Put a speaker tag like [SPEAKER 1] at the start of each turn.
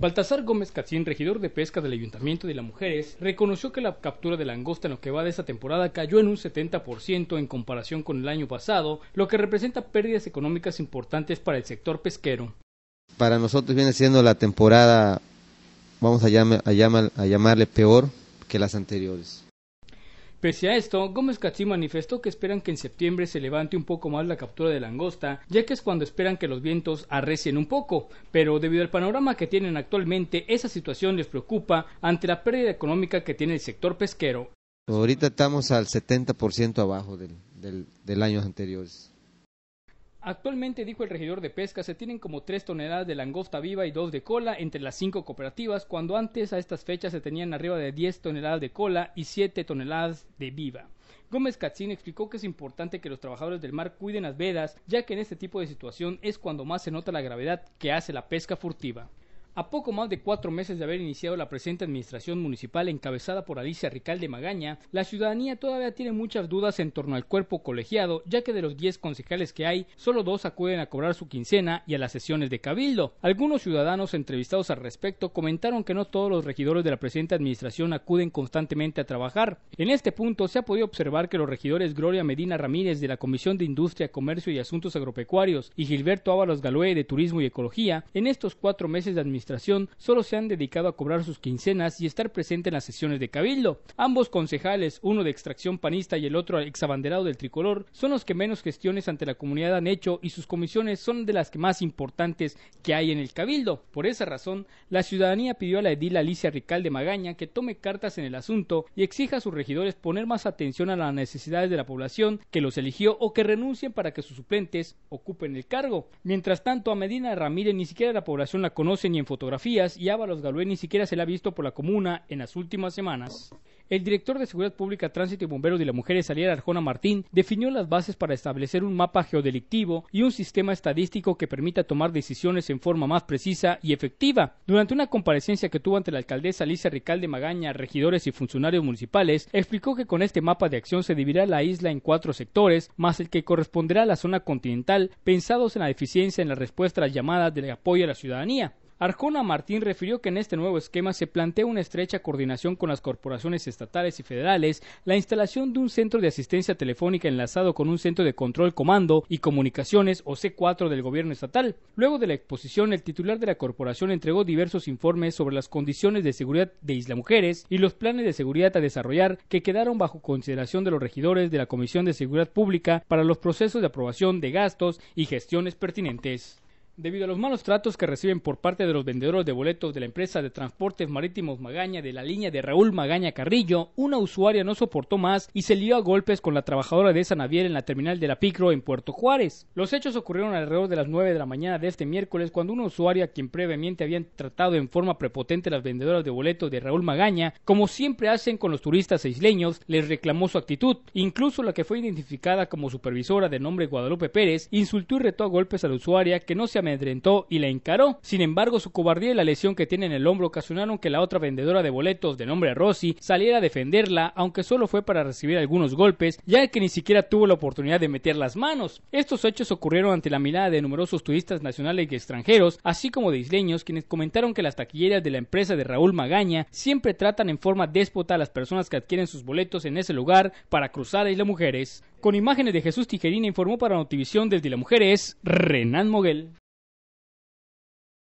[SPEAKER 1] Baltasar Gómez Cacín, regidor de pesca del Ayuntamiento de las Mujeres, reconoció que la captura de langosta en lo que va de esta temporada cayó en un 70% en comparación con el año pasado, lo que representa pérdidas económicas importantes para el sector pesquero.
[SPEAKER 2] Para nosotros viene siendo la temporada, vamos a llamarle peor que las anteriores.
[SPEAKER 1] Pese a esto, Gómez Cachín manifestó que esperan que en septiembre se levante un poco más la captura de langosta, ya que es cuando esperan que los vientos arrecien un poco, pero debido al panorama que tienen actualmente, esa situación les preocupa ante la pérdida económica que tiene el sector pesquero.
[SPEAKER 2] Ahorita estamos al 70% abajo del, del, del
[SPEAKER 1] Actualmente, dijo el regidor de pesca, se tienen como tres toneladas de langosta viva y dos de cola entre las cinco cooperativas, cuando antes a estas fechas se tenían arriba de 10 toneladas de cola y 7 toneladas de viva. Gómez Catzín explicó que es importante que los trabajadores del mar cuiden las vedas, ya que en este tipo de situación es cuando más se nota la gravedad que hace la pesca furtiva. A poco más de cuatro meses de haber iniciado la presente administración municipal encabezada por Alicia Rical de Magaña, la ciudadanía todavía tiene muchas dudas en torno al cuerpo colegiado, ya que de los diez concejales que hay, solo dos acuden a cobrar su quincena y a las sesiones de cabildo. Algunos ciudadanos entrevistados al respecto comentaron que no todos los regidores de la presente administración acuden constantemente a trabajar. En este punto se ha podido observar que los regidores Gloria Medina Ramírez de la Comisión de Industria, Comercio y Asuntos Agropecuarios y Gilberto Ábalos Galoé de Turismo y Ecología, en estos cuatro meses de administración administración solo se han dedicado a cobrar sus quincenas y estar presente en las sesiones de cabildo. Ambos concejales, uno de extracción panista y el otro exabanderado del tricolor, son los que menos gestiones ante la comunidad han hecho y sus comisiones son de las que más importantes que hay en el cabildo. Por esa razón, la ciudadanía pidió a la edil Alicia Rical de Magaña que tome cartas en el asunto y exija a sus regidores poner más atención a las necesidades de la población que los eligió o que renuncien para que sus suplentes ocupen el cargo. Mientras tanto, a Medina Ramírez ni siquiera la población la conoce ni en fotografías y Ábalos Galué ni siquiera se la ha visto por la comuna en las últimas semanas. El director de Seguridad Pública, Tránsito y Bomberos de la Mujer, Saliera Arjona Martín, definió las bases para establecer un mapa geodelictivo y un sistema estadístico que permita tomar decisiones en forma más precisa y efectiva. Durante una comparecencia que tuvo ante la alcaldesa Alicia Ricalde Magaña, regidores y funcionarios municipales, explicó que con este mapa de acción se dividirá la isla en cuatro sectores, más el que corresponderá a la zona continental, pensados en la eficiencia en la respuesta a las llamadas de apoyo a la ciudadanía. Arjona Martín refirió que en este nuevo esquema se plantea una estrecha coordinación con las corporaciones estatales y federales, la instalación de un centro de asistencia telefónica enlazado con un centro de control, comando y comunicaciones o C4 del gobierno estatal. Luego de la exposición, el titular de la corporación entregó diversos informes sobre las condiciones de seguridad de Isla Mujeres y los planes de seguridad a desarrollar que quedaron bajo consideración de los regidores de la Comisión de Seguridad Pública para los procesos de aprobación de gastos y gestiones pertinentes. Debido a los malos tratos que reciben por parte de los vendedores de boletos de la empresa de transportes marítimos Magaña de la línea de Raúl Magaña Carrillo, una usuaria no soportó más y se lió a golpes con la trabajadora de esa naviera en la terminal de la Picro en Puerto Juárez. Los hechos ocurrieron alrededor de las 9 de la mañana de este miércoles cuando una usuaria, quien previamente habían tratado en forma prepotente las vendedoras de boletos de Raúl Magaña, como siempre hacen con los turistas isleños, les reclamó su actitud. Incluso la que fue identificada como supervisora de nombre Guadalupe Pérez insultó y retó a golpes a la usuaria que no se amedrentó y la encaró. Sin embargo, su cobardía y la lesión que tiene en el hombro ocasionaron que la otra vendedora de boletos, de nombre Rossi, saliera a defenderla, aunque solo fue para recibir algunos golpes, ya que ni siquiera tuvo la oportunidad de meter las manos. Estos hechos ocurrieron ante la mirada de numerosos turistas nacionales y extranjeros, así como de isleños, quienes comentaron que las taquilleras de la empresa de Raúl Magaña siempre tratan en forma déspota a las personas que adquieren sus boletos en ese lugar para cruzar a Isla Mujeres. Con imágenes de Jesús Tijerina informó para Notivisión desde La Mujeres, Renan Moguel.